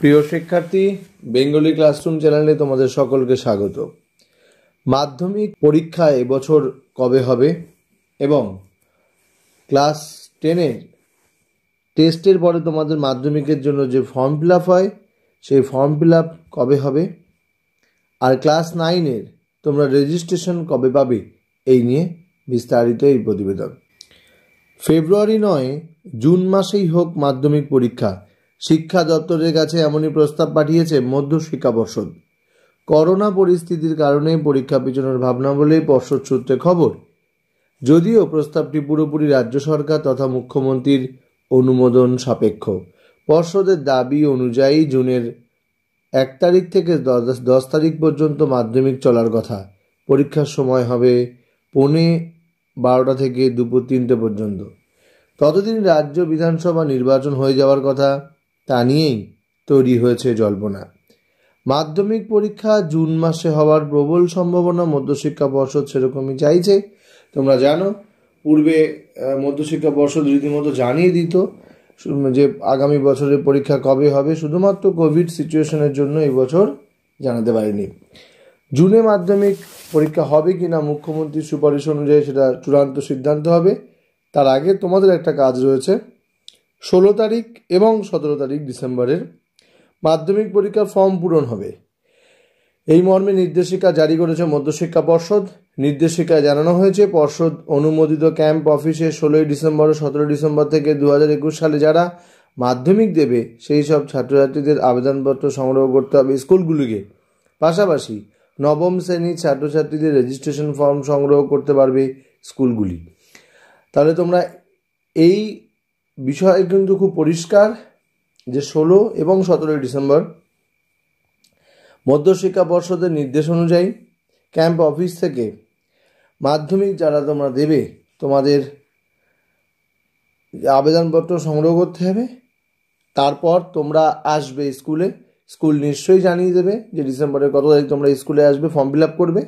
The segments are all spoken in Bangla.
প্রিয় শিক্ষার্থী বেঙ্গলি ক্লাসরুম চ্যানেলে তোমাদের সকলকে স্বাগত মাধ্যমিক পরীক্ষা এবছর কবে হবে এবং ক্লাস টেনের টেস্টের পরে তোমাদের মাধ্যমিকের জন্য যে ফর্ম ফিল আপ হয় সেই ফর্ম ফিল আপ কবে হবে আর ক্লাস নাইনের তোমরা রেজিস্ট্রেশন কবে পাবে এই নিয়ে বিস্তারিত এই প্রতিবেদন ফেব্রুয়ারি নয় জুন মাসেই হোক মাধ্যমিক পরীক্ষা শিক্ষা দপ্তরের কাছে এমনই প্রস্তাব পাঠিয়েছে মধ্য শিক্ষা পর্ষদ করোনা পরিস্থিতির কারণে পরীক্ষা পিছনের ভাবনা বলে পর্ষদ সূত্রে খবর যদিও প্রস্তাবটি পুরোপুরি রাজ্য সরকার তথা মুখ্যমন্ত্রীর অনুমোদন সাপেক্ষ পর্ষদের দাবি অনুযায়ী জুনের এক তারিখ থেকে দশ তারিখ পর্যন্ত মাধ্যমিক চলার কথা পরীক্ষার সময় হবে পৌনে বারোটা থেকে দুপুর তিনটে পর্যন্ত ততদিন রাজ্য বিধানসভা নির্বাচন হয়ে যাওয়ার কথা তা নিয়েই তৈরি হয়েছে জল্পনা মাধ্যমিক পরীক্ষা জুন মাসে হওয়ার প্রবল সম্ভাবনা মধ্যশিক্ষা পর্ষদ সেরকমই চাইছে তোমরা জানো পূর্বে মধ্যশিক্ষা পর্ষদ রীতিমতো জানিয়ে দিত যে আগামী বছরের পরীক্ষা কবে হবে শুধুমাত্র কোভিড সিচুয়েশনের জন্য এই বছর জানাতে পারেনি জুনে মাধ্যমিক পরীক্ষা হবে কি না মুখ্যমন্ত্রীর সুপারিশ অনুযায়ী সেটা চূড়ান্ত সিদ্ধান্ত হবে তার আগে তোমাদের একটা কাজ রয়েছে ষোলো তারিখ এবং সতেরো তারিখ ডিসেম্বরের মাধ্যমিক পরীক্ষার ফর্ম পূরণ হবে এই মর্মে নির্দেশিকা জারি করেছে মধ্যশিক্ষা পর্ষদ নির্দেশিকায় জানানো হয়েছে পর্ষদ অনুমোদিত ক্যাম্প অফিসে ষোলোই ডিসেম্বর ও ডিসেম্বর থেকে দু একুশ সালে যারা মাধ্যমিক দেবে সেই সব ছাত্রছাত্রীদের আবেদনপত্র সংগ্রহ করতে হবে স্কুলগুলিকে পাশাপাশি নবম শ্রেণীর ছাত্রছাত্রীদের রেজিস্ট্রেশন ফর্ম সংগ্রহ করতে পারবে স্কুলগুলি তাহলে তোমরা এই বিষয় কিন্তু খুব পরিষ্কার যে ষোলো এবং সতেরোই ডিসেম্বর মধ্যশিক্ষা পর্ষদের নির্দেশ অনুযায়ী ক্যাম্প অফিস থেকে মাধ্যমিক যারা তোমরা দেবে তোমাদের আবেদনপত্র সংগ্রহ করতে হবে তারপর তোমরা আসবে স্কুলে স্কুল নিশ্চয়ই জানিয়ে দেবে যে ডিসেম্বরের কত তারিখ তোমরা স্কুলে আসবে ফর্ম ফিল আপ করবে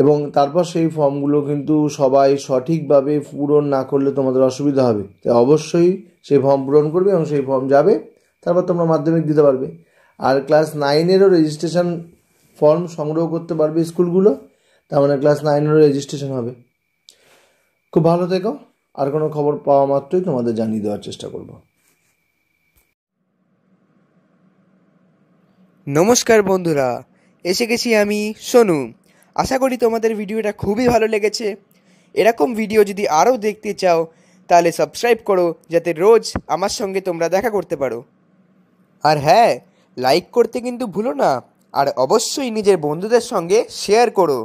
এবং তারপর সেই ফর্মগুলো কিন্তু সবাই সঠিকভাবে পূরণ না করলে তোমাদের অসুবিধা হবে তাই অবশ্যই সেই ফর্ম পূরণ করবে এবং সেই ফর্ম যাবে তারপর তোমরা মাধ্যমিক দিতে পারবে আর ক্লাস নাইনেরও রেজিস্ট্রেশন ফর্ম সংগ্রহ করতে পারবে স্কুলগুলো তার মানে ক্লাস নাইনেরও রেজিস্ট্রেশন হবে খুব ভালো থেকো আর কোনো খবর পাওয়া মাত্রই তোমাদের জানিয়ে দেওয়ার চেষ্টা করব নমস্কার বন্ধুরা এসে গেছি আমি সোনু আশা করি তোমাদের ভিডিওটা খুবই ভালো লেগেছে এরকম ভিডিও যদি আরও দেখতে চাও তাহলে সাবস্ক্রাইব করো যাতে রোজ আমার সঙ্গে তোমরা দেখা করতে পারো আর হ্যাঁ লাইক করতে কিন্তু ভুলো না আর অবশ্যই নিজের বন্ধুদের সঙ্গে শেয়ার করো